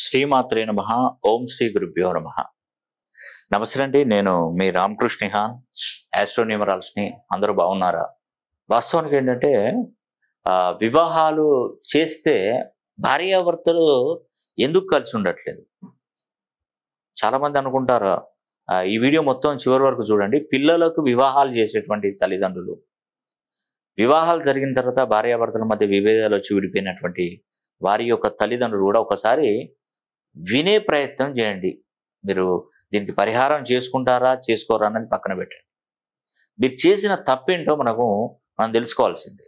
శ్రీమాత్రే నమ ఓం శ్రీ గురుభ్యో నమ నమస్తే అండి నేను మీ రామకృష్ణిహాన్ యాస్ట్రోన్యూమరాల్స్ని అందరూ బాగున్నారా వాస్తవానికి ఏంటంటే వివాహాలు చేస్తే భార్యాభర్తలు ఎందుకు కలిసి ఉండట్లేదు చాలామంది అనుకుంటారు ఈ వీడియో మొత్తం చివరి వరకు చూడండి పిల్లలకు వివాహాలు చేసేటువంటి తల్లిదండ్రులు వివాహాలు జరిగిన తర్వాత భార్యాభర్తల మధ్య విభేదాలు వచ్చి విడిపోయినటువంటి వారి యొక్క తల్లిదండ్రులు కూడా ఒకసారి వినే ప్రయత్నం చేయండి మీరు దీనికి పరిహారం చేసుకుంటారా చేసుకోరా అన్నది పక్కన పెట్టండి మీరు చేసిన తప్పేంటో మనకు మనం తెలుసుకోవాల్సిందే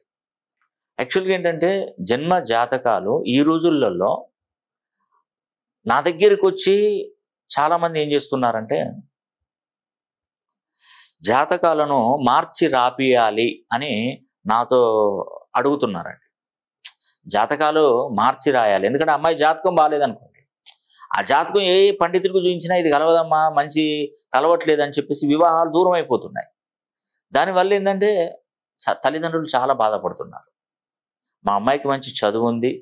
యాక్చువల్గా ఏంటంటే జన్మ జాతకాలు ఈ రోజులలో నా దగ్గరికి వచ్చి చాలామంది ఏం చేస్తున్నారంటే జాతకాలను మార్చి రాపియాలి అని నాతో అడుగుతున్నారండి జాతకాలు మార్చి రాయాలి ఎందుకంటే అమ్మాయి జాతకం బాగాలేదనుకో ఆ జాతకం ఏ పండితుడికి చూపించినా ఇది కలవదమ్మా మంచి కలవట్లేదు అని చెప్పేసి వివాహాలు దూరం అయిపోతున్నాయి దానివల్ల ఏంటంటే తల్లిదండ్రులు చాలా బాధపడుతున్నారు మా అమ్మాయికి మంచి చదువు ఉంది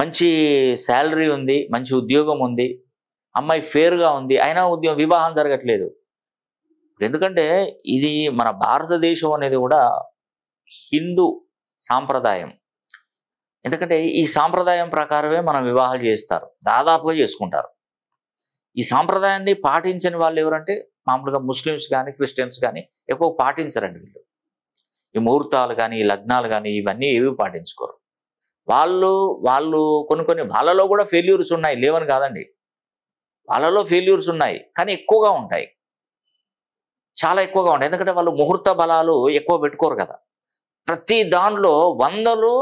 మంచి శాలరీ ఉంది మంచి ఉద్యోగం ఉంది అమ్మాయి ఫేర్గా ఉంది అయినా ఉద్యోగం వివాహం జరగట్లేదు ఎందుకంటే ఇది మన భారతదేశం అనేది కూడా హిందూ సాంప్రదాయం ఎందుకంటే ఈ సాంప్రదాయం ప్రకారమే మనం వివాహాలు చేస్తారు దాదాపుగా చేసుకుంటారు ఈ సాంప్రదాయాన్ని పాటించని వాళ్ళు ఎవరంటే మామూలుగా ముస్లిమ్స్ కానీ క్రిస్టియన్స్ కానీ ఎక్కువ పాటించరండి వీళ్ళు ఈ ముహూర్తాలు కానీ ఈ లగ్నాలు కానీ ఇవన్నీ ఏవి పాటించుకోరు వాళ్ళు వాళ్ళు కొన్ని కొన్ని వాళ్ళలో కూడా ఫెయిల్యూర్స్ ఉన్నాయి లేవని కాదండి వాళ్ళలో ఫెయిల్యూర్స్ ఉన్నాయి కానీ ఎక్కువగా ఉంటాయి చాలా ఎక్కువగా ఉంటాయి ఎందుకంటే వాళ్ళు ముహూర్త బలాలు ఎక్కువ పెట్టుకోరు కదా ప్రతి దానిలో వందలు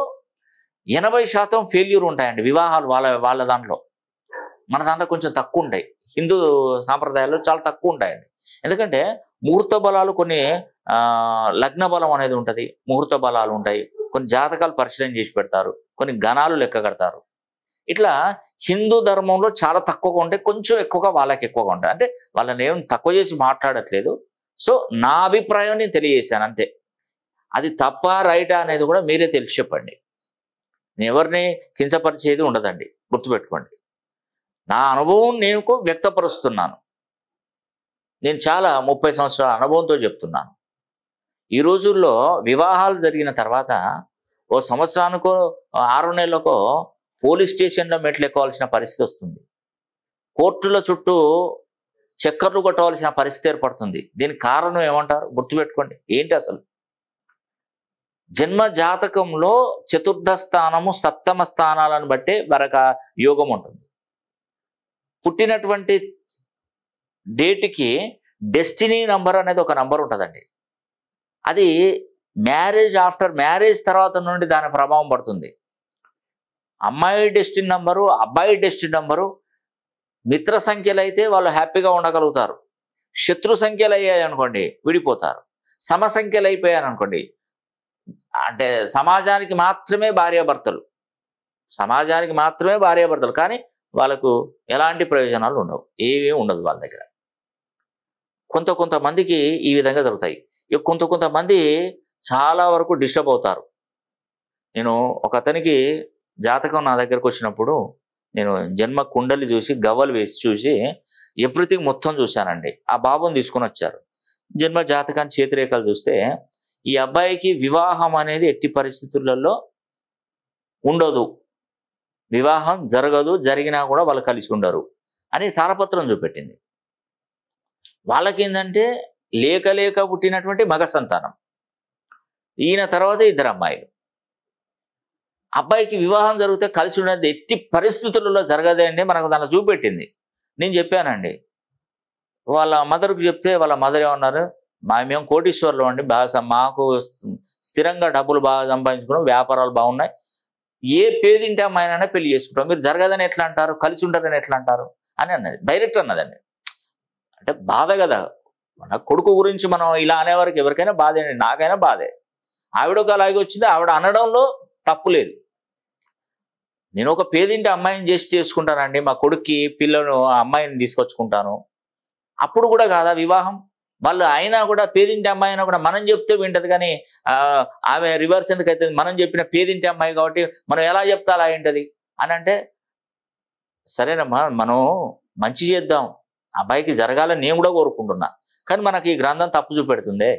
ఎనభై శాతం ఫెయిల్యూర్ ఉంటాయండి వివాహాలు వాళ్ళ వాళ్ళ దాంట్లో మన దాంట్లో కొంచెం తక్కువ ఉంటాయి హిందూ సాంప్రదాయాలు చాలా తక్కువ ఉంటాయండి ఎందుకంటే ముహూర్త బలాలు కొన్ని లగ్న బలం అనేది ఉంటుంది ముహూర్త బలాలు ఉంటాయి కొన్ని జాతకాలు పరిశీలన చేసి పెడతారు కొన్ని గణాలు లెక్క కడతారు ఇట్లా హిందూ ధర్మంలో చాలా తక్కువగా ఉంటే కొంచెం ఎక్కువగా వాళ్ళకి ఎక్కువగా ఉంటాయి అంటే వాళ్ళని ఏం తక్కువ చేసి మాట్లాడట్లేదు సో నా అభిప్రాయం నేను తెలియజేశాను అంతే అది తప్ప రైటా అనేది కూడా మీరే తెలిసి చెప్పండి నేను ఎవరిని కించపరిచేది ఉండదండి గుర్తుపెట్టుకోండి నా అనుభవం నేను వ్యక్తపరుస్తున్నాను నేను చాలా ముప్పై సంవత్సరాల అనుభవంతో చెప్తున్నాను ఈ రోజుల్లో వివాహాలు జరిగిన తర్వాత ఓ సంవత్సరానికో ఆరు నెలలకో పోలీస్ స్టేషన్లో మెట్లు ఎక్కవలసిన పరిస్థితి వస్తుంది కోర్టుల చుట్టూ చక్కర్లు కొట్టవలసిన పరిస్థితి ఏర్పడుతుంది దీనికి కారణం ఏమంటారు గుర్తుపెట్టుకోండి ఏంటి అసలు జన్మ జాతకంలో చతుర్థ స్థానము సప్తమ స్థానాలను బట్టే మరొక యోగం ఉంటుంది పుట్టినటువంటి డేట్కి డెస్టినీ నంబర్ అనేది ఒక నంబర్ ఉంటుందండి అది మ్యారేజ్ ఆఫ్టర్ మ్యారేజ్ తర్వాత నుండి దాని ప్రభావం పడుతుంది అమ్మాయి డెస్టిన్ నంబరు అబ్బాయి డెస్టిన్ నంబరు మిత్ర సంఖ్యలు అయితే వాళ్ళు హ్యాపీగా ఉండగలుగుతారు శత్రు సంఖ్యలు అయ్యాయి అనుకోండి విడిపోతారు సమ సంఖ్యలు అయిపోయారు అనుకోండి అంటే సమాజానికి మాత్రమే భార్యాభర్తలు సమాజానికి మాత్రమే భార్యాభర్తలు కానీ వాళ్ళకు ఎలాంటి ప్రయోజనాలు ఉండవు ఏమీ ఉండదు వాళ్ళ దగ్గర కొంత కొంతమందికి ఈ విధంగా జరుగుతాయి కొంత కొంతమంది చాలా వరకు డిస్టర్బ్ అవుతారు నేను ఒక అతనికి జాతకం నా దగ్గరకు వచ్చినప్పుడు నేను జన్మ కుండలి చూసి గవ్వలు వేసి చూసి ఎవ్రీథింగ్ మొత్తం చూశానండి ఆ బాబుని తీసుకొని వచ్చారు జన్మ జాతకాన్ని చేతిరేఖలు చూస్తే ఈ అబ్బాయికి వివాహం అనేది ఎట్టి పరిస్థితులలో ఉండదు వివాహం జరగదు జరిగినా కూడా వాళ్ళు కలిసి ఉండరు అని తారపత్రం చూపెట్టింది వాళ్ళకేందంటే లేక లేక పుట్టినటువంటి మగ సంతానం ఈయన తర్వాత ఇద్దరు అమ్మాయిలు అబ్బాయికి వివాహం జరిగితే కలిసి ఉండేది ఎట్టి పరిస్థితులలో జరగదండి మనకు దాన్ని చూపెట్టింది నేను చెప్పానండి వాళ్ళ మదర్కి చెప్తే వాళ్ళ మదర్ ఏమన్నారు మా మేము కోటీశ్వర్లు అండి బాగా మాకు స్థిరంగా డబ్బులు బాగా సంపాదించుకున్నాం వ్యాపారాలు బాగున్నాయి ఏ పేదింటే అమ్మాయినైనా పెళ్లి చేసుకుంటాం మీరు జరగదని ఎట్లా అంటారు కలిసి ఉండరని ఎట్లా అంటారు అని అన్నది డైరెక్ట్ అన్నదండి అంటే బాధ కదా మన కొడుకు గురించి మనం ఇలా అనేవారికి ఎవరికైనా బాధే అండి నాకైనా బాధే ఆవిడ ఒక అలాగే వచ్చింది ఆవిడ అనడంలో తప్పు లేదు నేను ఒక పేదింటి అమ్మాయిని చేసి చేసుకుంటానండి మా కొడుక్కి పిల్లను అమ్మాయిని తీసుకొచ్చుకుంటాను అప్పుడు కూడా కాదా వివాహం వాళ్ళు అయినా కూడా పేదింటి అమ్మాయి అయినా కూడా మనం చెప్తే వింటది కానీ ఆమె రివర్స్ ఎందుకు అవుతుంది మనం చెప్పిన పేదింటి అమ్మాయి కాబట్టి మనం ఎలా చెప్తా అలా ఏంటది అని అంటే సరేనమ్మా మనం మంచి చేద్దాం అబ్బాయికి జరగాలని నేను కూడా కోరుకుంటున్నా కానీ మనకి ఈ గ్రంథం తప్పు చూపెడుతుంది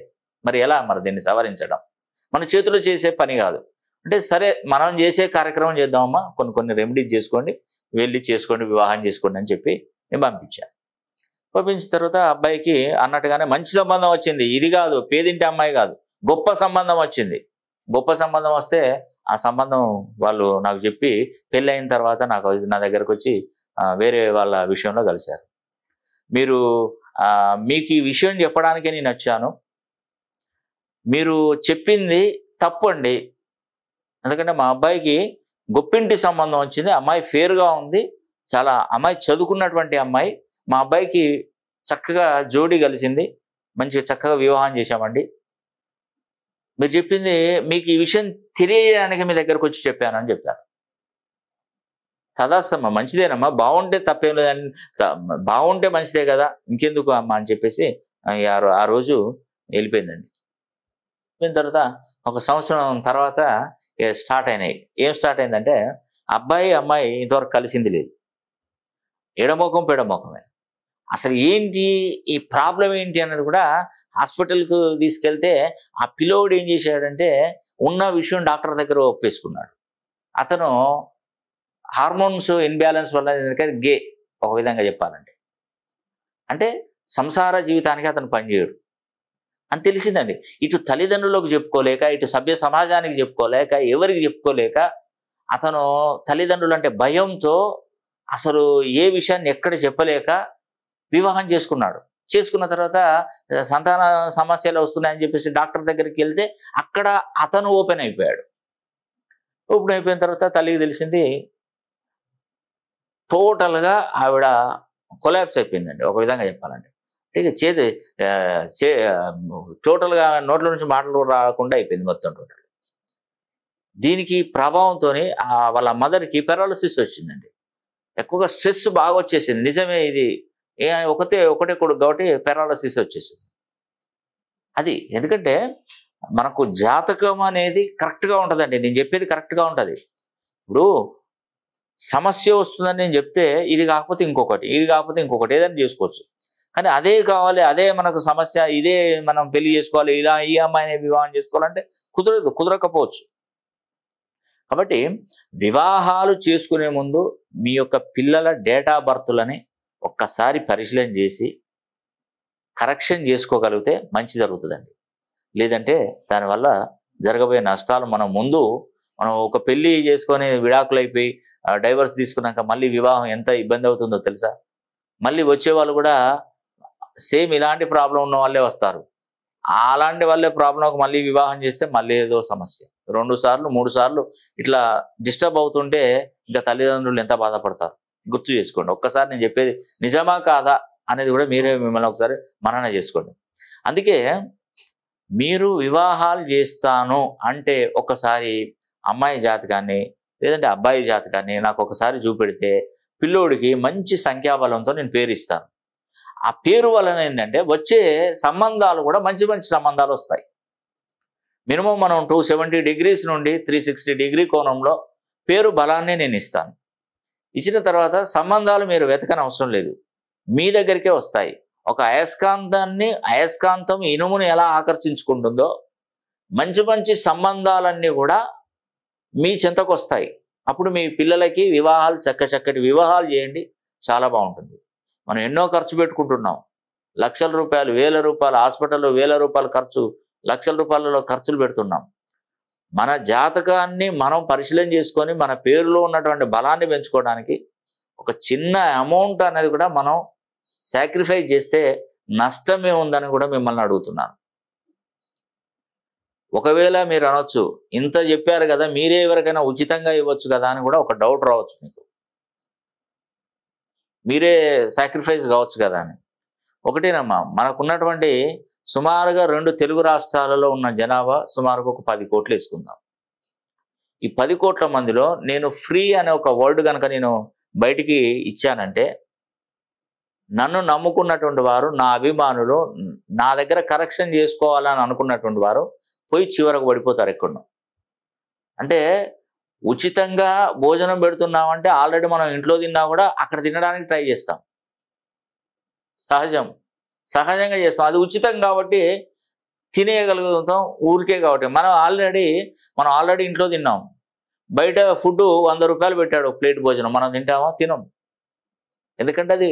మరి ఎలా మరి దీన్ని సవరించడం మన చేతిలో చేసే పని కాదు అంటే సరే మనం చేసే కార్యక్రమం చేద్దామమ్మా కొన్ని కొన్ని రెమెడీస్ చేసుకోండి వెళ్ళి చేసుకోండి వివాహం చేసుకోండి అని చెప్పి నేను పంపించాను పంపించిన తర్వాత అబ్బాయికి అన్నట్టుగానే మంచి సంబంధం వచ్చింది ఇది కాదు పేదింటి అమ్మాయి కాదు గొప్ప సంబంధం వచ్చింది గొప్ప సంబంధం వస్తే ఆ సంబంధం వాళ్ళు నాకు చెప్పి పెళ్ళి అయిన తర్వాత నాకు నా దగ్గరకు వచ్చి వేరే వాళ్ళ విషయంలో కలిశారు మీరు మీకు ఈ విషయం చెప్పడానికే నేను వచ్చాను మీరు చెప్పింది తప్పండి ఎందుకంటే మా అబ్బాయికి గొప్పింటి సంబంధం వచ్చింది అమ్మాయి ఫేర్గా ఉంది చాలా అమ్మాయి చదువుకున్నటువంటి అమ్మాయి మా అబ్బాయికి చక్కగా జోడీ కలిసింది మంచిగా చక్కగా వివాహం చేశామండి మీరు చెప్పింది మీకు ఈ విషయం తెలియడానికి మీ దగ్గరకు వచ్చి చెప్పానని చెప్పారు తదాస్తమ్మా మంచిదేనమ్మా బాగుంటే తప్పేం లేదని బాగుంటే మంచిదే కదా ఇంకెందుకు అమ్మా అని చెప్పేసి ఆ రోజు వెళ్ళిపోయిందండి వెళ్ళిన తర్వాత ఒక సంవత్సరం తర్వాత స్టార్ట్ అయినాయి ఏం స్టార్ట్ అయిందంటే అబ్బాయి అమ్మాయి ఇంతవరకు కలిసింది లేదు ఎడమోకం పెడమోకమే అసలు ఏంటి ఈ ప్రాబ్లం ఏంటి అన్నది కూడా హాస్పిటల్కు తీసుకెళ్తే ఆ పిలోడు ఏం చేశాడంటే ఉన్న విషయం డాక్టర్ దగ్గర ఒప్పేసుకున్నాడు అతను హార్మోన్స్ ఇన్బ్యాలెన్స్ వల్ల గే ఒక విధంగా చెప్పాలంటే అంటే సంసార జీవితానికి అతను పనిచేయడు అని తెలిసిందండి ఇటు తల్లిదండ్రులకు చెప్పుకోలేక ఇటు సభ్య సమాజానికి చెప్పుకోలేక ఎవరికి చెప్పుకోలేక అతను తల్లిదండ్రులు అంటే భయంతో అసలు ఏ విషయాన్ని ఎక్కడ చెప్పలేక వివాహం చేసుకున్నాడు చేసుకున్న తర్వాత సంతాన సమస్యలు వస్తున్నాయని చెప్పేసి డాక్టర్ దగ్గరికి వెళ్తే అక్కడ అతను ఓపెన్ అయిపోయాడు ఓపెన్ అయిపోయిన తర్వాత తల్లికి తెలిసింది టోటల్గా ఆవిడ కొలాబ్స్ అయిపోయిందండి ఒక విధంగా చెప్పాలండి ఇక చేతి చే టోటల్గా నోట్ల నుంచి మాటలు రాకుండా అయిపోయింది మొత్తం టోటల్ దీనికి ప్రభావంతో వాళ్ళ మదర్కి పెరాలసిస్ వచ్చిందండి ఎక్కువగా స్ట్రెస్ బాగా వచ్చేసింది నిజమే ఇది ఏ ఒకతే ఒకటే కొడుకు కాబట్టి పెరాలసిస్ వచ్చేసింది అది ఎందుకంటే మనకు జాతకం అనేది కరెక్ట్గా ఉంటుందండి నేను చెప్పేది కరెక్ట్గా ఉంటుంది ఇప్పుడు సమస్య వస్తుందని నేను చెప్తే ఇది కాకపోతే ఇంకొకటి ఇది కాకపోతే ఇంకొకటి ఏదైనా చేసుకోవచ్చు కానీ అదే కావాలి అదే మనకు సమస్య ఇదే మనం పెళ్లి చేసుకోవాలి ఇదా ఈ అమ్మాయిని వివాహం చేసుకోవాలంటే కుదరదు కుదరకపోవచ్చు కాబట్టి వివాహాలు చేసుకునే ముందు మీ యొక్క పిల్లల డేటా బర్త్లని ఒక్కసారి పరిశీలన చేసి కరెక్షన్ చేసుకోగలిగితే మంచి జరుగుతుందండి లేదంటే దానివల్ల జరగబోయే నష్టాలు మనం ముందు మనం ఒక పెళ్ళి చేసుకొని విడాకులు అయిపోయి డైవర్స్ తీసుకున్నాక మళ్ళీ వివాహం ఎంత ఇబ్బంది అవుతుందో తెలుసా మళ్ళీ వచ్చేవాళ్ళు కూడా సేమ్ ఇలాంటి ప్రాబ్లం ఉన్న వాళ్ళే వస్తారు అలాంటి వాళ్ళే ఒక మళ్ళీ వివాహం చేస్తే మళ్ళీ ఏదో సమస్య రెండు సార్లు మూడు సార్లు ఇట్లా డిస్టర్బ్ అవుతుంటే ఇంకా తల్లిదండ్రులు ఎంత బాధపడతారు గుర్తు చేసుకోండి ఒక్కసారి నేను చెప్పేది నిజమా కాదా అనేది కూడా మీరే మిమ్మల్ని ఒకసారి మనన చేసుకోండి అందుకే మీరు వివాహాలు చేస్తాను అంటే ఒకసారి అమ్మాయి జాతకాన్ని లేదంటే అబ్బాయి జాతకాన్ని నాకు ఒకసారి చూపెడితే పిల్లోడికి మంచి సంఖ్యాబలంతో నేను పేరు ఇస్తాను ఆ పేరు వలన ఏంటంటే వచ్చే సంబంధాలు కూడా మంచి మంచి సంబంధాలు వస్తాయి మినిమం మనం టూ సెవెంటీ డిగ్రీస్ నుండి త్రీ సిక్స్టీ డిగ్రీ కోణంలో పేరు బలాన్ని నేను ఇస్తాను ఇచ్చిన తర్వాత సంబంధాలు మీరు వెతకని అవసరం లేదు మీ దగ్గరికే వస్తాయి ఒక అయస్కాంతాన్ని అయస్కాంతం ఇనుమును ఎలా ఆకర్షించుకుంటుందో మంచి మంచి సంబంధాలన్నీ కూడా మీ చింతకు వస్తాయి అప్పుడు మీ పిల్లలకి వివాహాలు చక్క చక్కటి వివాహాలు చేయండి చాలా బాగుంటుంది మనం ఎన్నో ఖర్చు పెట్టుకుంటున్నాం లక్షల రూపాయలు వేల రూపాయలు హాస్పిటల్లో వేల రూపాయల ఖర్చు లక్షల రూపాయలలో ఖర్చులు పెడుతున్నాం మన జాతకాన్ని మనం పరిశీలన చేసుకొని మన పేరులో ఉన్నటువంటి బలాన్ని పెంచుకోవడానికి ఒక చిన్న అమౌంట్ అనేది కూడా మనం సాక్రిఫైస్ చేస్తే నష్టమే ఉందని కూడా మిమ్మల్ని అడుగుతున్నాను ఒకవేళ మీరు అనొచ్చు ఇంత చెప్పారు కదా మీరే ఎవరికైనా ఉచితంగా ఇవ్వచ్చు కదా అని కూడా ఒక డౌట్ రావచ్చు మీకు మీరే సాక్రిఫైస్ కావచ్చు కదా అని ఒకటేనమ్మా మనకున్నటువంటి సుమారుగా రెండు తెలుగు రాష్ట్రాలలో ఉన్న జనాభా సుమారుగా ఒక పది కోట్లు వేసుకుందాం ఈ పది కోట్ల మందిలో నేను ఫ్రీ అనే ఒక వర్డ్ కనుక నేను బయటికి ఇచ్చానంటే నన్ను నమ్ముకున్నటువంటి వారు నా అభిమానులు నా దగ్గర కరెక్షన్ చేసుకోవాలని అనుకున్నటువంటి వారు పోయి చివరకు పడిపోతారు ఎక్కడ అంటే ఉచితంగా భోజనం పెడుతున్నామంటే ఆల్రెడీ మనం ఇంట్లో తిన్నా కూడా అక్కడ తినడానికి ట్రై చేస్తాం సహజం సహజంగా చేస్తాం అది ఉచితం కాబట్టి తినేయగలుగుతాం ఊరికే కాబట్టి మనం ఆల్రెడీ మనం ఆల్రెడీ ఇంట్లో తిన్నాం బయట ఫుడ్ వంద రూపాయలు పెట్టాడు ప్లేట్ భోజనం మనం తింటామా తినం ఎందుకంటే అది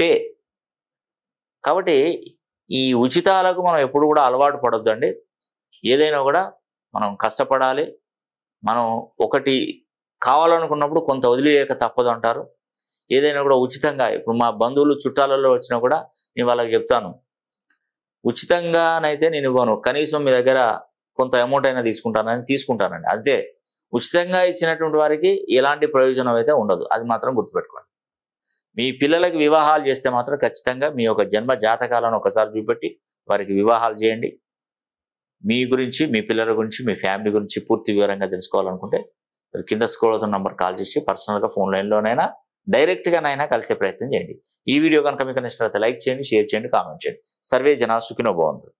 పే కాబట్టి ఈ ఉచితాలకు మనం ఎప్పుడు కూడా అలవాటు పడొద్దండి ఏదైనా కూడా మనం కష్టపడాలి మనం ఒకటి కావాలనుకున్నప్పుడు కొంత వదిలియక తప్పదు అంటారు ఏదైనా కూడా ఉచితంగా ఇప్పుడు మా బంధువులు చుట్టాలలో వచ్చినా కూడా నేను వాళ్ళకి చెప్తాను ఉచితంగానైతే నేను ఇవ్వను కనీసం మీ దగ్గర కొంత అమౌంట్ అయినా తీసుకుంటానని తీసుకుంటానండి అంతే ఉచితంగా ఇచ్చినటువంటి వారికి ఎలాంటి ప్రయోజనం అయితే ఉండదు అది మాత్రం గుర్తుపెట్టుకోండి మీ పిల్లలకి వివాహాలు చేస్తే మాత్రం ఖచ్చితంగా మీ యొక్క జన్మ జాతకాలను ఒకసారి చూపెట్టి వారికి వివాహాలు చేయండి మీ గురించి మీ పిల్లల గురించి మీ ఫ్యామిలీ గురించి పూర్తి వివరంగా తెలుసుకోవాలనుకుంటే కింద స్కూల్ నంబర్ కాల్ చేసి పర్సనల్గా ఫోన్ లైన్లోనైనా నైనా కలిసే ప్రయత్నం చేయండి ఈ వీడియో కనుక మీకు నచ్చినట్లయితే లైక్ చేయండి షేర్ చేయండి కామెంట్ చేయండి సర్వే జనా సుఖినో బాగుంది